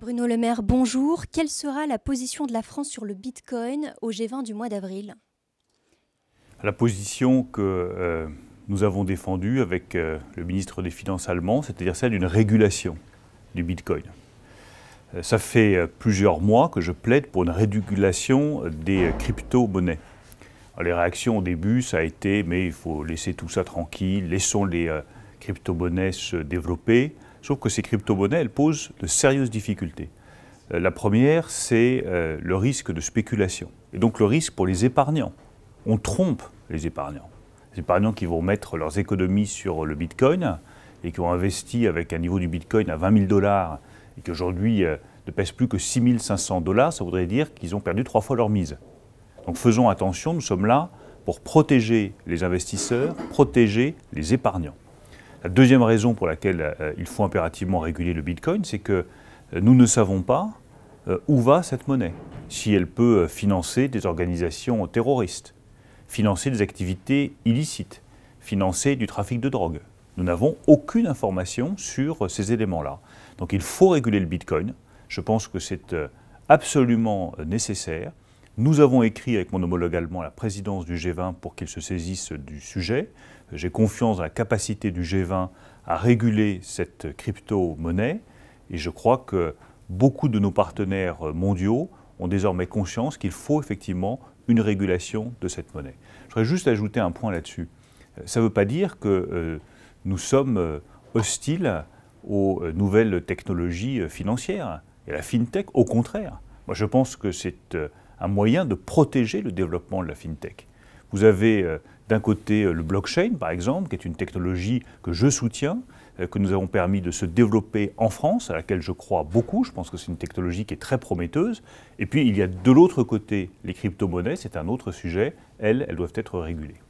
Bruno Le Maire, bonjour. Quelle sera la position de la France sur le Bitcoin au G20 du mois d'avril La position que euh, nous avons défendue avec euh, le ministre des Finances allemand, c'est-à-dire celle d'une régulation du Bitcoin. Euh, ça fait plusieurs mois que je plaide pour une régulation des crypto-monnaies. Les réactions au début, ça a été mais il faut laisser tout ça tranquille, laissons les crypto-monnaies se développer, sauf que ces crypto-monnaies, elles posent de sérieuses difficultés. Euh, la première, c'est euh, le risque de spéculation, et donc le risque pour les épargnants. On trompe les épargnants. Les épargnants qui vont mettre leurs économies sur le Bitcoin et qui ont investi avec un niveau du Bitcoin à 20 000 dollars et qui aujourd'hui euh, ne pèsent plus que 6 500 dollars, ça voudrait dire qu'ils ont perdu trois fois leur mise. Donc faisons attention, nous sommes là pour protéger les investisseurs, protéger les épargnants. La deuxième raison pour laquelle euh, il faut impérativement réguler le Bitcoin, c'est que euh, nous ne savons pas euh, où va cette monnaie, si elle peut financer des organisations terroristes, financer des activités illicites, financer du trafic de drogue. Nous n'avons aucune information sur ces éléments-là. Donc il faut réguler le Bitcoin. Je pense que c'est absolument nécessaire. Nous avons écrit avec mon homologue allemand la présidence du G20 pour qu'il se saisisse du sujet. J'ai confiance dans la capacité du G20 à réguler cette crypto-monnaie et je crois que beaucoup de nos partenaires mondiaux ont désormais conscience qu'il faut effectivement une régulation de cette monnaie. Je voudrais juste ajouter un point là-dessus. Ça ne veut pas dire que euh, nous sommes euh, hostiles aux euh, nouvelles technologies financières et la fintech, au contraire. Moi, je pense que c'est un moyen de protéger le développement de la fintech. Vous avez euh, d'un côté euh, le blockchain, par exemple, qui est une technologie que je soutiens, euh, que nous avons permis de se développer en France, à laquelle je crois beaucoup. Je pense que c'est une technologie qui est très prometteuse. Et puis, il y a de l'autre côté les crypto-monnaies, c'est un autre sujet. Elles, elles doivent être régulées.